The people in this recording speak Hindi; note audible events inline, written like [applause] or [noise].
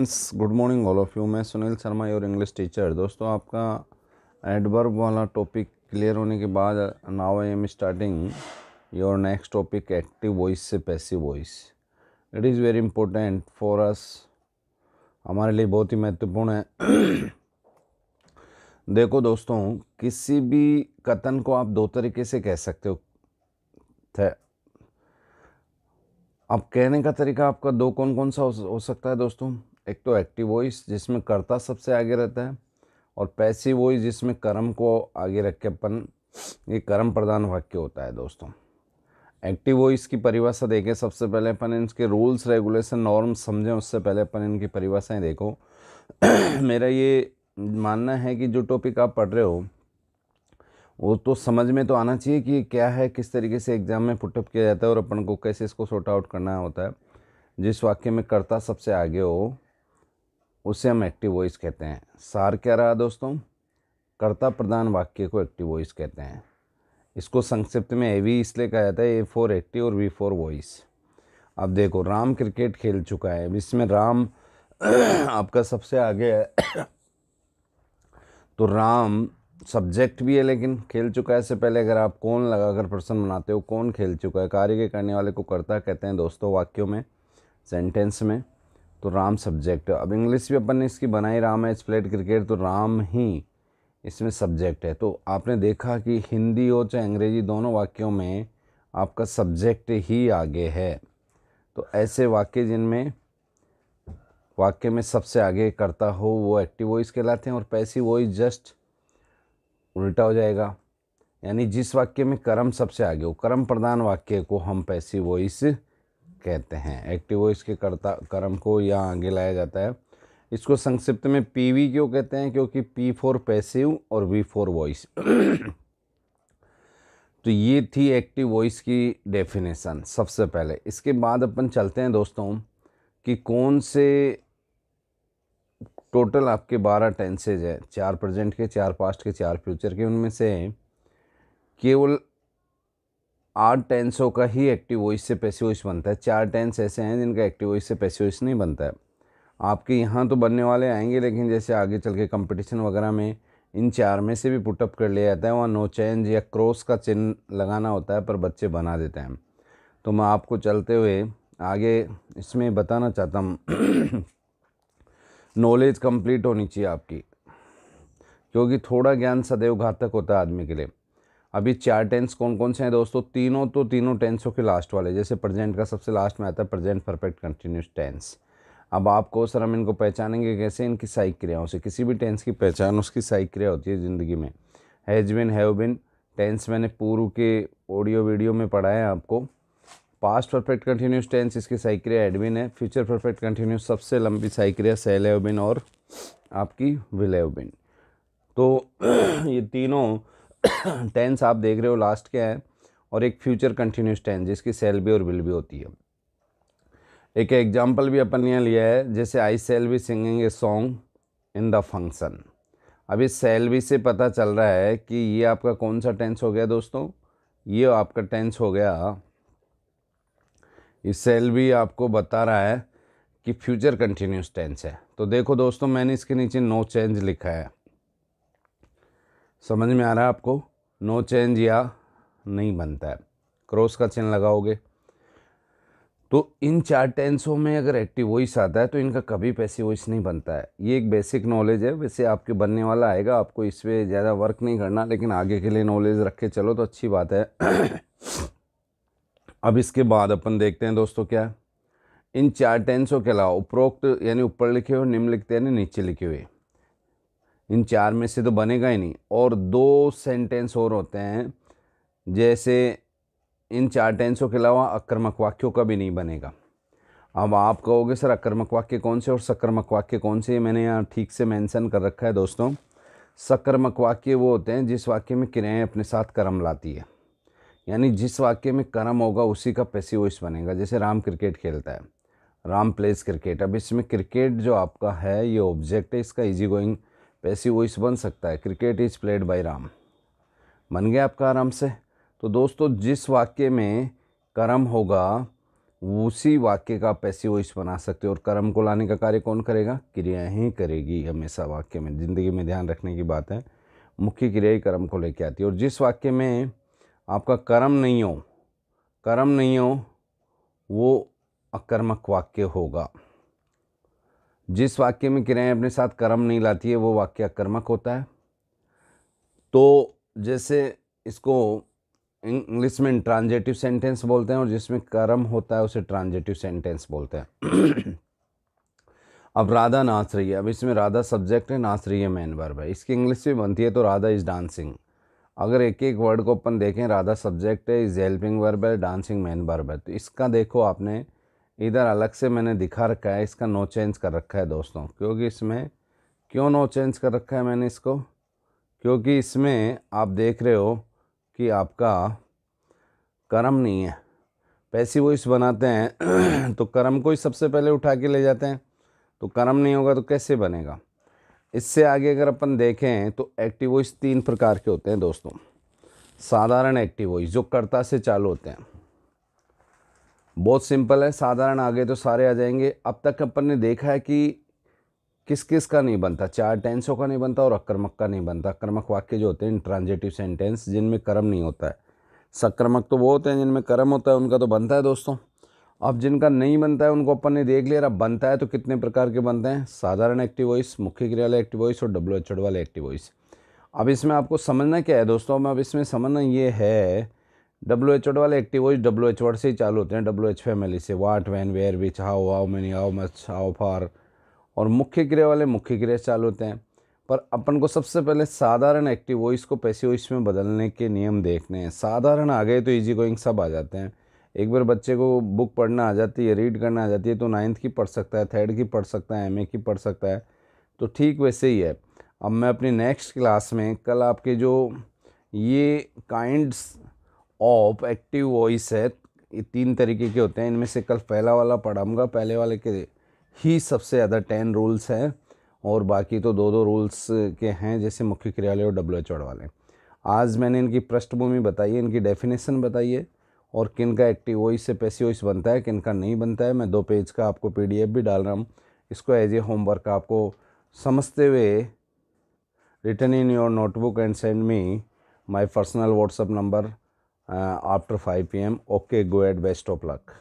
good morning all of you मैं Sunil Sharma your English teacher दोस्तों आपका एडवर्ब वाला टॉपिक क्लियर होने के बाद now I am starting your next topic active voice से passive voice it is very important for us हमारे लिए बहुत ही महत्वपूर्ण है देखो दोस्तों किसी भी कथन को आप दो तरीके से कह सकते हो थे अब कहने का तरीका आपका दो कौन कौन सा हो सकता है दोस्तों एक तो एक्टिव वॉइस जिसमें कर्ता सबसे आगे रहता है और पैसिव वॉइस जिसमें कर्म को आगे रख के अपन ये कर्म प्रधान वाक्य होता है दोस्तों एक्टिव वॉइस की परिभाषा देखें सबसे पहले अपन इनके रूल्स रेगुलेशन नॉर्म्स समझें उससे पहले अपन इनकी परिभाषाएँ देखो [clears throat] मेरा ये मानना है कि जो टॉपिक आप पढ़ रहे हो वो तो समझ में तो आना चाहिए कि क्या है किस तरीके से एग्ज़ाम में पुटअप किया जाता है और अपन को कैसे इसको सॉर्ट आउट करना होता है जिस वाक्य में कर्ता सबसे आगे हो उसे हम एक्टिव वॉइस कहते हैं सार क्या रहा दोस्तों कर्ता प्रधान वाक्य को एक्टिव वॉइस कहते हैं इसको संक्षिप्त में ए वी इसलिए कहा जाता है ए फॉर एक्टिव और वी फॉर वॉइस अब देखो राम क्रिकेट खेल चुका है इसमें राम [clears throat] आपका सबसे आगे है तो राम सब्जेक्ट भी है लेकिन खेल चुका है इससे पहले अगर आप कौन लगाकर प्रश्न बनाते हो कौन खेल चुका है कार्य के करने वाले को कर्ता कहते हैं दोस्तों वाक्यों में सेंटेंस में तो राम सब्जेक्ट अब इंग्लिश भी अपन ने इसकी बनाई राम एच प्लेट क्रिकेट तो राम ही इसमें सब्जेक्ट है तो आपने देखा कि हिंदी हो चाहे अंग्रेजी दोनों वाक्यों में आपका सब्जेक्ट ही आगे है तो ऐसे वाक्य जिनमें वाक्य में सबसे आगे करता हो वो एक्टिव वॉइस कहलाते हैं और पैसिव वॉइस जस्ट उल्टा हो जाएगा यानी जिस वाक्य में कर्म सबसे आगे हो कर्म प्रधान वाक्य को हम पैसिव वॉइस कहते हैं एक्टिव वॉइस के कर्ता कर्म को यहाँ आगे लाया जाता है इसको संक्षिप्त में पी क्यों कहते हैं क्योंकि पी फोर पैसिव और वी फोर वॉइस तो ये थी एक्टिव वॉइस की डेफिनेशन सबसे पहले इसके बाद अपन चलते हैं दोस्तों कि कौन से टोटल आपके बारह टेंसेज है चार प्रेजेंट के चार पास्ट के चार फ्यूचर के उनमें से केवल आठ टेंसों का ही एक्टिव वॉइस से पैसिव वॉइस बनता है चार टेंस ऐसे हैं जिनका एक्टिव वॉइस से पैसिव वॉइस नहीं बनता है आपके यहाँ तो बनने वाले आएंगे लेकिन जैसे आगे चल के कंपटीशन वगैरह में इन चार में से भी पुटअप कर लिया जाता है वहाँ नो चेंज या क्रॉस का चिन्ह लगाना होता है पर बच्चे बना देते हैं तो मैं आपको चलते हुए आगे इसमें बताना चाहता हूँ नॉलेज कंप्लीट होनी चाहिए आपकी क्योंकि थोड़ा ज्ञान सदैव घातक होता है आदमी के लिए अभी चार टेंस कौन कौन से हैं दोस्तों तीनों तो तीनों टेंसों के लास्ट वाले जैसे प्रेजेंट का सबसे लास्ट में आता है प्रेजेंट परफेक्ट कंटिन्यूस टेंस अब आपको सर हम इनको पहचानेंगे कैसे इनकी साइक क्रियाओं से किसी भी टेंस की पहचान उसकी साइक क्रिया होती है ज़िंदगी में has been have been tense मैंने पूर्व के ऑडियो वीडियो में पढ़ा है आपको पास्ट परफेक्ट कंटिन्यूस टेंस इसकी साइक्रिया एडविन है फ्यूचर परफेक्ट कंटिन्यूस सबसे लंबी साइक्रिया बिन और आपकी बिन तो [clears throat] ये तीनों टेंस [coughs] आप देख रहे हो लास्ट के हैं और एक फ्यूचर कंटिन्यूस टेंस जिसकी सेल भी और विल भी होती है एक एग्जाम्पल भी अपन ने लिया है जैसे I shall be singing a song in the function अभी सेल भी से पता चल रहा है कि ये आपका कौन सा टेंस हो गया दोस्तों ये आपका टेंस हो गया ये सेल भी आपको बता रहा है कि फ्यूचर कंटिन्यूस टेंस है तो देखो दोस्तों मैंने इसके नीचे नो चेंज लिखा है समझ में आ रहा है आपको नो चेंज या नहीं बनता है क्रॉस का चिन्ह लगाओगे तो इन चार टेंसों में अगर एक्टिव वॉइस आता है तो इनका कभी पैसे वॉइस नहीं बनता है ये एक बेसिक नॉलेज है वैसे आपके बनने वाला आएगा आपको इस पर ज़्यादा वर्क नहीं करना लेकिन आगे के लिए नॉलेज रख के चलो तो अच्छी बात है [coughs] अब इसके बाद अपन देखते हैं दोस्तों क्या इन चार टेंसों के अलावा उपरोक्त यानी ऊपर लिखे हुए निम्नलिखित यानी नीचे लिखे हुए इन चार में से तो बनेगा ही नहीं और दो सेंटेंस और होते हैं जैसे इन चार टेंसों के अलावा आक्रमक वाक्यों का भी नहीं बनेगा अब आप कहोगे सर आक्रमक वाक्य कौन से और सक्रमक वाक्य कौन से मैंने यहाँ ठीक से मेंशन कर रखा है दोस्तों सक्रमक वाक्य वो होते हैं जिस वाक्य में किराएँ अपने साथ कर्म लाती है यानी जिस वाक्य में कर्म होगा उसी का पैसिव बनेगा जैसे राम क्रिकेट खेलता है राम प्लेस क्रिकेट अब इसमें क्रिकेट जो आपका है ये ऑब्जेक्ट है इसका इजी गोइंग पैसी वॉइस बन सकता है cricket is played by Ram बन गया आपका आराम से तो दोस्तों जिस वाक्य में कर्म होगा उसी वाक्य का पैसिव वॉइस बना सकते हो और कर्म को लाने का कार्य कौन करेगा क्रिया ही करेगी हमेशा वाक्य में ज़िंदगी में ध्यान रखने की बात है मुख्य क्रिया ही कर्म को लेके आती है और जिस वाक्य में आपका कर्म नहीं हो कर्म नहीं हो वो अकर्मक वाक्य होगा जिस वाक्य में क्रियाएं अपने साथ कर्म नहीं लाती है वो वाक्य आक्रमक होता है तो जैसे इसको इंग्लिश में ट्रांजेटिव सेंटेंस बोलते हैं और जिसमें कर्म होता है उसे ट्रांजेटिव सेंटेंस बोलते हैं अब राधा नाच रही है अब इसमें राधा सब्जेक्ट है नाच रही है मैन वर्ब है इसकी इंग्लिश भी बनती है तो राधा इज़ डांसिंग अगर एक एक वर्ड को अपन देखें राधा सब्जेक्ट है इज़ हेल्पिंग वर्ब है डांसिंग मैन वर्ब है तो इसका देखो आपने इधर अलग से मैंने दिखा रखा है इसका नो चेंज कर रखा है दोस्तों क्योंकि इसमें क्यों नो चेंज कर रखा है मैंने इसको क्योंकि इसमें आप देख रहे हो कि आपका कर्म नहीं है पैसी इस बनाते हैं तो कर्म को ही सबसे पहले उठा के ले जाते हैं तो कर्म नहीं होगा तो कैसे बनेगा इससे आगे अगर अपन देखें तो एक्टिव वॉइस तीन प्रकार के होते हैं दोस्तों साधारण एक्टिव वॉइस जो कर्ता से चालू होते हैं बहुत सिंपल है साधारण आगे तो सारे आ जाएंगे अब तक अपन ने देखा है कि किस किस का नहीं बनता चार टेंसों का नहीं बनता और अक्रमक का नहीं बनता अक्रमक वाक्य जो होते हैं ट्रांजेटिव सेंटेंस जिनमें कर्म नहीं होता है सक्रमक तो वो होते हैं जिनमें कर्म होता है उनका तो बनता है दोस्तों अब जिनका नहीं बनता है उनको अपन ने देख लिया अब बनता है तो कितने प्रकार के बनते हैं साधारण एक्टिव वॉइस मुख्य क्रिया वाले एक्टिव वॉइस और डब्ल्यू एच वाले एक्टिव वॉइस अब इसमें आपको समझना क्या है दोस्तों अब इसमें समझना ये है डब्ल्यू एच वाले वाले एक्टिवोज डब्ल्यू एच वर्ड से ही चालू होते हैं डब्ल्यू एच फैमिली से what when where which how how many how much how far और मुख्य क्रिया वाले मुख्य क्रिया चालू होते हैं पर अपन को सबसे पहले साधारण एक्टिव वॉइस को पैसे वॉइस में बदलने के नियम देखने हैं साधारण आ गए तो ईजी गोइंग सब आ जाते हैं एक बार बच्चे को बुक पढ़ना आ जाती है रीड करना आ जाती है तो नाइन्थ की पढ़ सकता है थर्ड की पढ़ सकता है एम की पढ़ सकता है तो ठीक वैसे ही है अब मैं अपनी नेक्स्ट क्लास में कल आपके जो ये काइंड्स ऑफ एक्टिव वॉइस है ये तीन तरीके के होते हैं इनमें से कल पहला वाला पढ़ाऊँगा पहले वाले के ही सबसे ज़्यादा टेन रूल्स हैं और बाकी तो दो दो रूल्स के हैं जैसे मुख्य क्रियालय और डब्ल्यू एच वाले आज मैंने इनकी पृष्ठभूमि बताई है इनकी डेफिनेशन बताई है और किन का एक्टिव वॉइस से पैसी वॉइस बनता है किन का नहीं बनता है मैं दो पेज का आपको पीडीएफ भी डाल रहा हूँ इसको एज ए होमवर्क आपको समझते हुए return in your notebook and send me my personal WhatsApp number Uh, after 5 pm okay go ahead best of luck